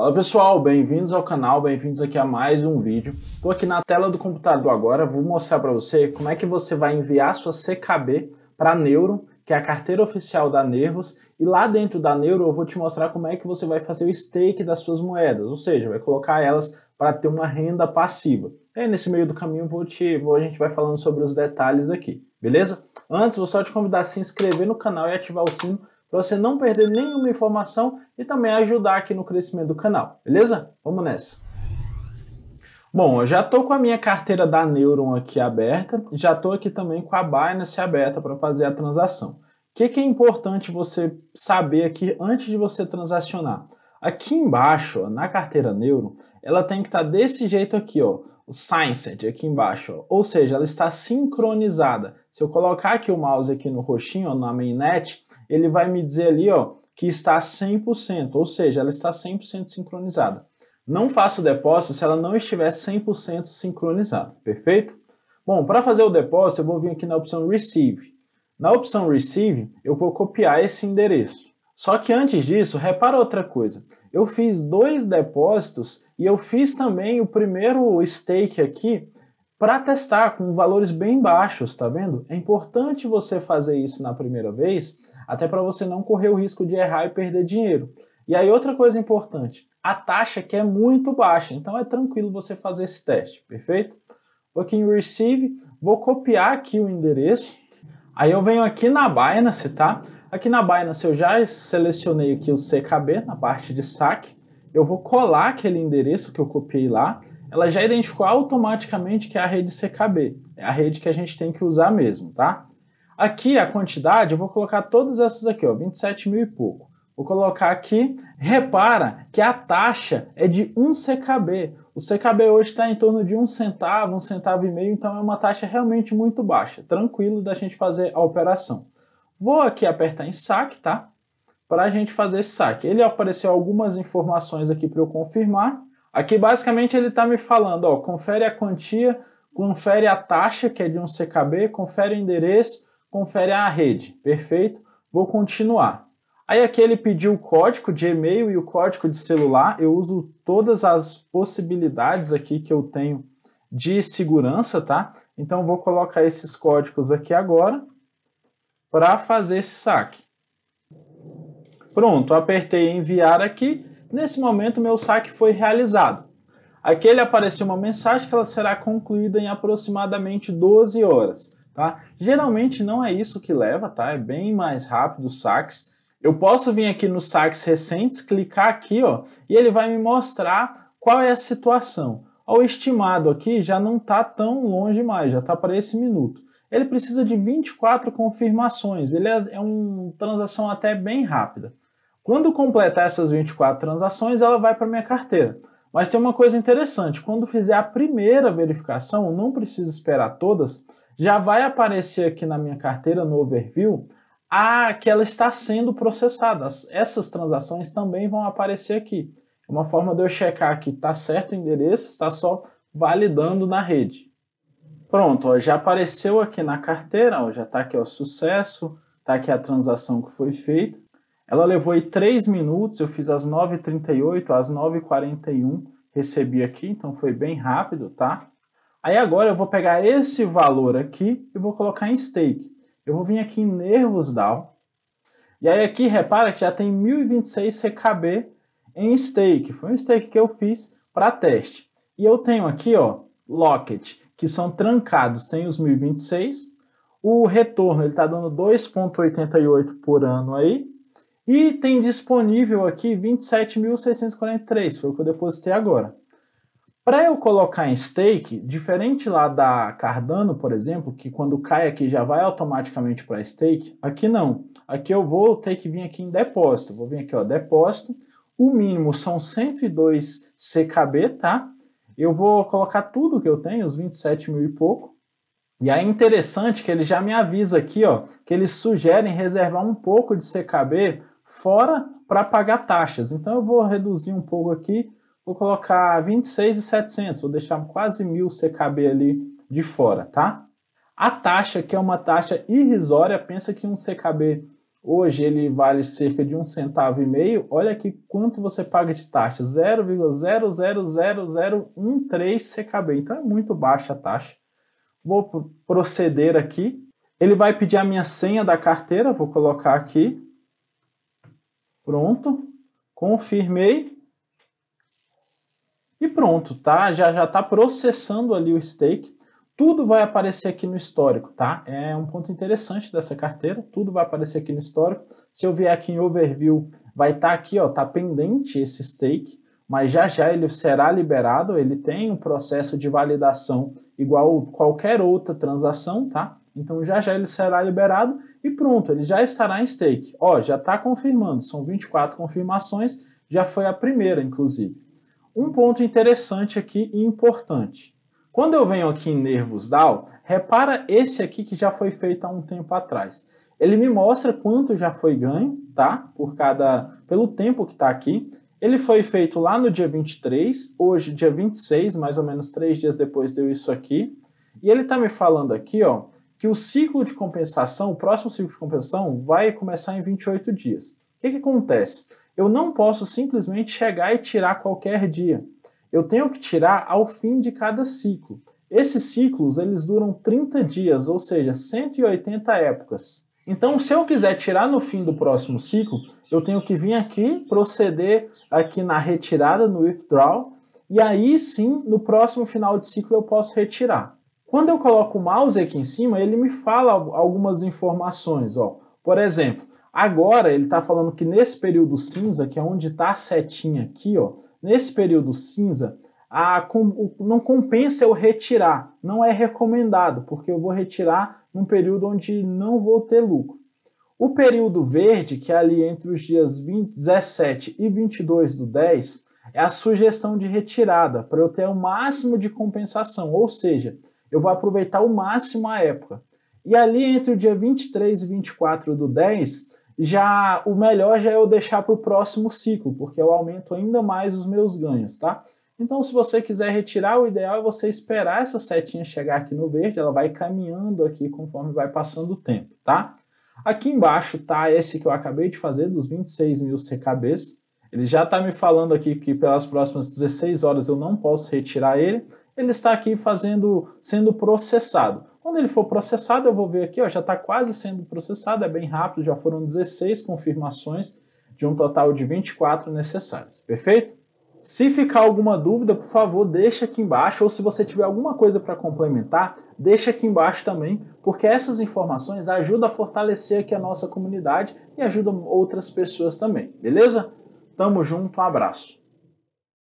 Fala pessoal, bem-vindos ao canal, bem-vindos aqui a mais um vídeo. Estou aqui na tela do computador agora, vou mostrar para você como é que você vai enviar sua CKB para Neuro, que é a carteira oficial da Nervos, e lá dentro da Neuro eu vou te mostrar como é que você vai fazer o stake das suas moedas, ou seja, vai colocar elas para ter uma renda passiva. E aí, nesse meio do caminho vou te, vou, a gente vai falando sobre os detalhes aqui, beleza? Antes, vou só te convidar a se inscrever no canal e ativar o sino para você não perder nenhuma informação e também ajudar aqui no crescimento do canal, beleza? Vamos nessa! Bom, eu já estou com a minha carteira da Neuron aqui aberta, já estou aqui também com a Binance aberta para fazer a transação. O que, que, é importante você saber aqui antes de você transacionar? Aqui embaixo, ó, na carteira Neuron, ela tem que estar tá desse jeito aqui, ó, o Signset aqui embaixo, ó. ou seja, ela está sincronizada. Se eu colocar aqui o mouse aqui no roxinho, ó, na mainnet, ele vai me dizer ali ó, que está 100%, ou seja, ela está 100% sincronizada. Não faço depósito se ela não estiver 100% sincronizada, perfeito? Bom, para fazer o depósito, eu vou vir aqui na opção Receive. Na opção Receive, eu vou copiar esse endereço. Só que antes disso, repara outra coisa. Eu fiz dois depósitos e eu fiz também o primeiro stake aqui para testar com valores bem baixos, tá vendo? É importante você fazer isso na primeira vez até para você não correr o risco de errar e perder dinheiro. E aí outra coisa importante, a taxa que é muito baixa, então é tranquilo você fazer esse teste, perfeito? Vou aqui em Receive, vou copiar aqui o endereço, aí eu venho aqui na Binance, tá? Aqui na Binance eu já selecionei aqui o CKB na parte de saque, eu vou colar aquele endereço que eu copiei lá, ela já identificou automaticamente que é a rede CKB, é a rede que a gente tem que usar mesmo, tá? Aqui a quantidade, eu vou colocar todas essas aqui, ó, 27 mil e pouco. Vou colocar aqui, repara que a taxa é de 1 CKB. O CKB hoje está em torno de um centavo, um centavo e meio, então é uma taxa realmente muito baixa. Tranquilo da gente fazer a operação. Vou aqui apertar em saque, tá? Para a gente fazer esse saque. Ele apareceu algumas informações aqui para eu confirmar. Aqui basicamente ele está me falando, ó, confere a quantia, confere a taxa que é de um CKB, confere o endereço, confere a rede, perfeito? Vou continuar. Aí aqui ele pediu o código de e-mail e o código de celular. Eu uso todas as possibilidades aqui que eu tenho de segurança, tá? Então vou colocar esses códigos aqui agora para fazer esse saque. Pronto, apertei enviar aqui. Nesse momento meu saque foi realizado. Aqui ele apareceu uma mensagem que ela será concluída em aproximadamente 12 horas tá? Geralmente não é isso que leva, tá? É bem mais rápido o saques. Eu posso vir aqui nos saques recentes, clicar aqui, ó, e ele vai me mostrar qual é a situação. O estimado aqui já não está tão longe mais, já está para esse minuto. Ele precisa de 24 confirmações, ele é, é uma transação até bem rápida. Quando completar essas 24 transações, ela vai para minha carteira. Mas tem uma coisa interessante, quando fizer a primeira verificação, não preciso esperar todas, já vai aparecer aqui na minha carteira, no overview, a, que ela está sendo processada. Essas transações também vão aparecer aqui. É uma forma de eu checar que está certo o endereço, está só validando na rede. Pronto, ó, já apareceu aqui na carteira, ó, já está aqui o sucesso, está aqui a transação que foi feita. Ela levou aí 3 minutos, eu fiz às 9h38, às 9h41 recebi aqui, então foi bem rápido, tá? Aí agora eu vou pegar esse valor aqui e vou colocar em stake. Eu vou vir aqui em nervos DAO. E aí aqui repara que já tem 1026 CKB em stake. Foi um stake que eu fiz para teste. E eu tenho aqui, ó, locket, que são trancados, tem os 1026. O retorno ele está dando 2,88 por ano aí. E tem disponível aqui 27.643, foi o que eu depositei agora. Para eu colocar em stake, diferente lá da Cardano, por exemplo, que quando cai aqui já vai automaticamente para stake, aqui não. Aqui eu vou ter que vir aqui em depósito. Vou vir aqui, ó, depósito. O mínimo são 102 CKB, tá? Eu vou colocar tudo que eu tenho, os 27 mil e pouco. E é interessante que ele já me avisa aqui, ó, que eles sugerem reservar um pouco de CKB fora para pagar taxas. Então eu vou reduzir um pouco aqui Vou colocar 26,700, vou deixar quase mil CKB ali de fora, tá? A taxa, que é uma taxa irrisória, pensa que um CKB hoje ele vale cerca de um centavo e meio. Olha aqui quanto você paga de taxa, 0,000013 CKB. Então é muito baixa a taxa. Vou proceder aqui. Ele vai pedir a minha senha da carteira, vou colocar aqui. Pronto. Confirmei pronto, tá? Já já está processando ali o stake. Tudo vai aparecer aqui no histórico, tá? É um ponto interessante dessa carteira. Tudo vai aparecer aqui no histórico. Se eu vier aqui em overview, vai estar tá aqui, ó, tá pendente esse stake, mas já já ele será liberado. Ele tem um processo de validação igual qualquer outra transação, tá? Então já já ele será liberado e pronto, ele já estará em stake. Ó, já está confirmando, são 24 confirmações, já foi a primeira, inclusive. Um ponto interessante aqui e importante. Quando eu venho aqui em nervos DAO, repara esse aqui que já foi feito há um tempo atrás. Ele me mostra quanto já foi ganho, tá? Por cada pelo tempo que está aqui. Ele foi feito lá no dia 23, hoje dia 26, mais ou menos três dias depois deu isso aqui. E ele está me falando aqui, ó, que o ciclo de compensação, o próximo ciclo de compensação, vai começar em 28 dias. O que, que acontece? Eu não posso simplesmente chegar e tirar qualquer dia. Eu tenho que tirar ao fim de cada ciclo. Esses ciclos, eles duram 30 dias, ou seja, 180 épocas. Então, se eu quiser tirar no fim do próximo ciclo, eu tenho que vir aqui, proceder aqui na retirada, no withdraw, e aí sim, no próximo final de ciclo eu posso retirar. Quando eu coloco o mouse aqui em cima, ele me fala algumas informações. Ó. Por exemplo, Agora ele está falando que nesse período cinza, que é onde está a setinha aqui, ó, nesse período cinza, a, com, não compensa eu retirar, não é recomendado, porque eu vou retirar num período onde não vou ter lucro. O período verde, que é ali entre os dias 20, 17 e 22 do 10, é a sugestão de retirada, para eu ter o máximo de compensação, ou seja, eu vou aproveitar o máximo a época. E ali entre o dia 23 e 24 do 10, já o melhor já é eu deixar para o próximo ciclo, porque eu aumento ainda mais os meus ganhos, tá? Então, se você quiser retirar, o ideal é você esperar essa setinha chegar aqui no verde, ela vai caminhando aqui conforme vai passando o tempo, tá? Aqui embaixo tá esse que eu acabei de fazer, dos 26 mil CKBs. Ele já está me falando aqui que pelas próximas 16 horas eu não posso retirar ele. Ele está aqui fazendo, sendo processado. Quando ele for processado, eu vou ver aqui, ó, já está quase sendo processado, é bem rápido, já foram 16 confirmações de um total de 24 necessárias, perfeito? Se ficar alguma dúvida, por favor, deixa aqui embaixo, ou se você tiver alguma coisa para complementar, deixa aqui embaixo também, porque essas informações ajudam a fortalecer aqui a nossa comunidade e ajudam outras pessoas também, beleza? Tamo junto, um abraço.